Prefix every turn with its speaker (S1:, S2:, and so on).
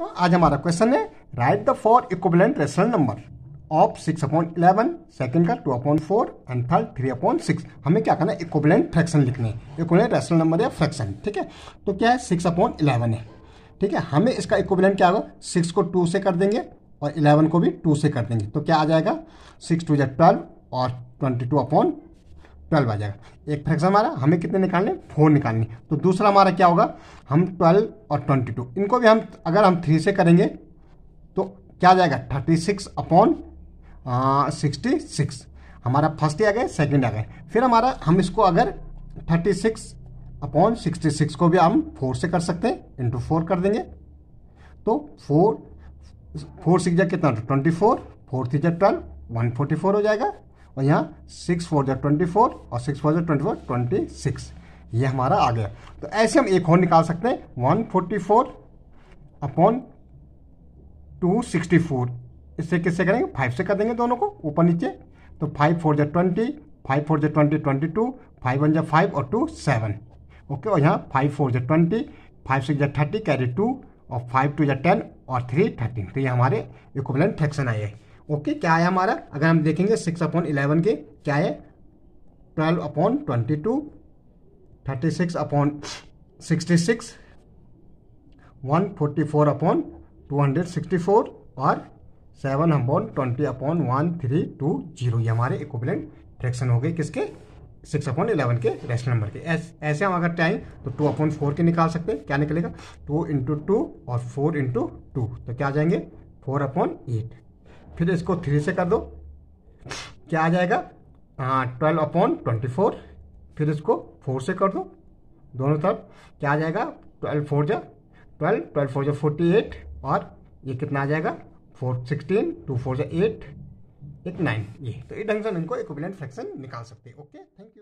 S1: तो आज हमारा क्वेश्चन है write the four equivalent rational number of six upon eleven second का two upon four and third three upon six हमें क्या करना है इक्विवेलेंट फ्रैक्शन लिखने हैं इक्विवेलेंट रेशनल नंबर या फ्रैक्शन ठीक है तो क्या है सिक्स अपॉइंट इलेवन है ठीक है हमें इसका इक्विवेलेंट क्या होगा सिक्स को टू से कर देंगे और इलेवन को भी टू से कर देंगे तो क्या आ जाएगा सिक्स टू जै ट्वेल्व और ट्वेंटी टू अपॉइंट ट्वेल्व आ जाएगा एक फ्रैक्शन हमारा हमें कितने निकालने फोर निकालने तो दूसरा हमारा क्या होगा हम ट्वेल्व और ट्वेंटी टू इनको भी हम अगर हम थ्री से करेंगे तो क्या जाएगा thirty six upon sixty six हमारा फर्स्ट आ गए सेकेंड आ गए फिर हमारा हम इसको अगर thirty six upon sixty six को भी हम फोर से कर सकते हैं इंटू फोर कर देंगे तो फोर फोर सिक्स कितना twenty four four three twelve one forty four हो जाएगा और यहाँ सिक्स फोर जो ट्वेंटी फोर और सिक्स फोर जो ट्वेंटी फोर ट्वेंटी सिक्स ये हमारा आ गया तो ऐसे हम एक और निकाल सकते हैं one forty four upon two sixty four इससे किससे करेंगे फाइव से कर देंगे दोनों को ऊपर नीचे तो फाइव फोर जो ट्वेंटी फाइव फोर जो twenty twenty two five one जो फाइव और टू सेवन ओके और यहाँ फाइव फोर जो ट्वेंटी फाइव सिक्स जो थर्टी कैरी टू और फाइव टू जो टेन और थ्री थर्टीन तो ये हमारे इक्वलेंट फ्रैक्शन आए हैं ओके क्या आया हमारा अगर हम देखेंगे सिक्स अपॉन इलेवन के क्या है twelve upon twenty two thirty six upon sixty six one forty four upon two hundred sixty four और seven upon twenty upon one three two zero ये हमारे इक्विवेलेंट फ्रैक्शन हो गए किसके सिक्स अपॉन इलेवन के रेशनल नंबर के ऐसे हम अगर चाहें तो टू अपॉन फोर के निकाल सकते हैं क्या निकलेगा टू इंटू टू और फोर इंटू टू तो क्या आ जाएंगे फोर अपॉन एट फिर इसको थ्री से कर दो क्या आ जाएगा ट्वेल्व अपॉन ट्वेंटी फोर फिर इसको फोर से कर दो दोनों तरफ क्या आ जाएगा ट्वेल्व फोर जो ट्वेल्व ट्वेल्व फोर जो फोर्टी एट और ये कितना आ जाएगा फोर सिक्सटीन टू फोर जो एट एक नाइन ये तो इस ढंग से इनको एक फ्रैक्शन निकाल सकते हैं ओके थैंक यू